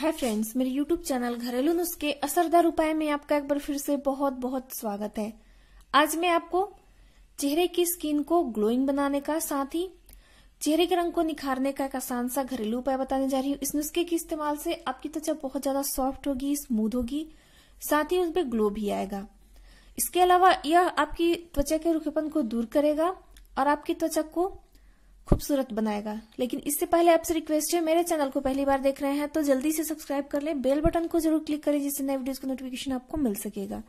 हाय friends मेरे YouTube channel घरेलू नुस्खे असरदार उपाय में आपका एक बार फिर से बहुत बहुत स्वागत है आज मैं आपको चेहरे की स्किन को ग्लोइंग बनाने का साथ ही चेहरे के रंग को निखारने का एक आसान सा घरेलू उपाय बताने जा रही हूँ इस नुस्खे के इस्तेमाल से आपकी त्वचा बहुत ज्यादा सॉफ्ट होगी स्मूथ होगी साथ ही उसमें ग्लो भी आएगा इसके अलावा यह आपकी त्वचा के रुखेपन को दूर करेगा और आपकी त्वचा को खूबसूरत बनाएगा लेकिन इससे पहले आपसे रिक्वेस्ट है मेरे चैनल को पहली बार देख रहे हैं तो जल्दी से सब्सक्राइब कर लें बेल बटन को जरूर क्लिक करें जिससे नए वीडियोस का नोटिफिकेशन आपको मिल सकेगा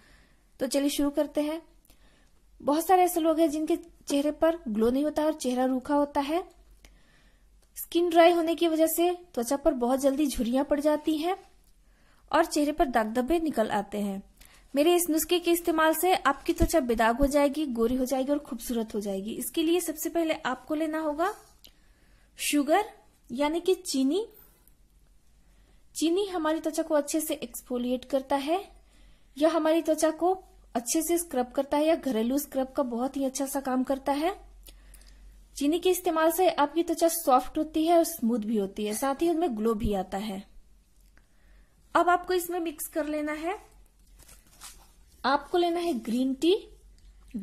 तो चलिए शुरू करते हैं बहुत सारे ऐसे लोग हैं जिनके चेहरे पर ग्लो नहीं होता और चेहरा रूखा होता है स्किन ड्राई होने की वजह से त्वचा पर बहुत जल्दी झुरियां पड़ जाती हैं और चेहरे पर दाग धब्बे निकल आते हैं मेरे इस नुस्खे के इस्तेमाल से आपकी त्वचा बेदाग हो जाएगी गोरी हो जाएगी और खूबसूरत हो जाएगी इसके लिए सबसे पहले आपको लेना होगा शुगर यानी कि चीनी चीनी हमारी त्वचा को अच्छे से एक्सफोलिएट करता है यह हमारी त्वचा को अच्छे से स्क्रब करता है या घरेलू स्क्रब का बहुत ही अच्छा सा काम करता है चीनी के इस्तेमाल से आपकी त्वचा सॉफ्ट होती है और स्मूथ भी होती है साथ ही उनमें ग्लो भी आता है अब आपको इसमें मिक्स कर लेना है आपको लेना है green tea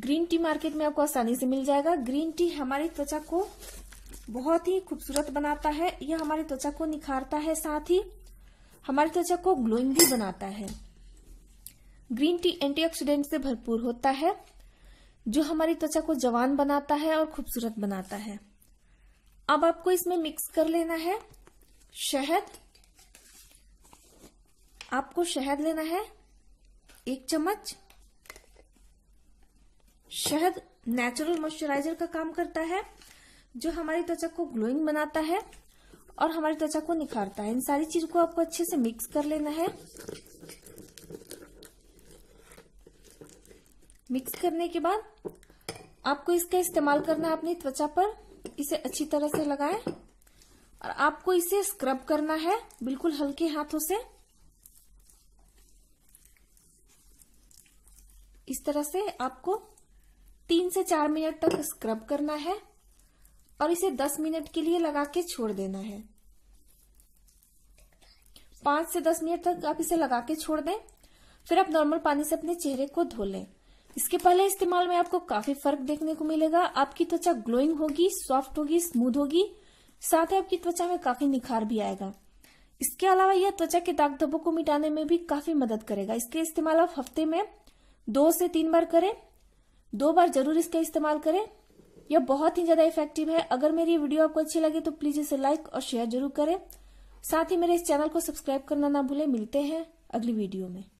green tea market में आपको आसानी से मिल जाएगा ग्रीन टी हमारी त्वचा को बहुत ही खूबसूरत बनाता है यह हमारी त्वचा को निखारता है साथ ही हमारी त्वचा को ग्लोइंग भी बनाता है ग्रीन टी एंटीऑक्सीडेंट से भरपूर होता है जो हमारी त्वचा को जवान बनाता है और खूबसूरत बनाता है अब आपको इसमें मिक्स कर लेना है शहद आपको शहद लेना है एक चम्मच शहद नेचुरल मॉइस्चराइजर का काम करता है जो हमारी त्वचा को ग्लोइंग बनाता है और हमारी त्वचा को निखारता है इन सारी चीजों को आपको अच्छे से मिक्स कर लेना है मिक्स करने के बाद आपको इसका इस्तेमाल करना है अपनी त्वचा पर इसे अच्छी तरह से लगाएं और आपको इसे स्क्रब करना है बिल्कुल हल्के हाथों से इस तरह से आपको तीन से चार मिनट तक स्क्रब करना है और इसे दस मिनट के लिए लगा के छोड़ देना है पांच से दस मिनट तक आप इसे लगा के छोड़ दें फिर आप नॉर्मल पानी से अपने चेहरे को धो लें इसके पहले इस्तेमाल में आपको काफी फर्क देखने को मिलेगा आपकी त्वचा ग्लोइंग होगी सॉफ्ट होगी स्मूथ होगी साथ ही आपकी त्वचा में काफी निखार भी आएगा इसके अलावा यह त्वचा के दाग धब्बों को मिटाने में भी काफी मदद करेगा इसके इस्तेमाल आप हफ्ते में दो से तीन बार करें दो बार जरूर इसका इस्तेमाल करें यह बहुत ही ज्यादा इफेक्टिव है अगर मेरी वीडियो आपको अच्छी लगे तो प्लीज इसे लाइक और शेयर जरूर करें साथ ही मेरे इस चैनल को सब्सक्राइब करना ना भूलें मिलते हैं अगली वीडियो में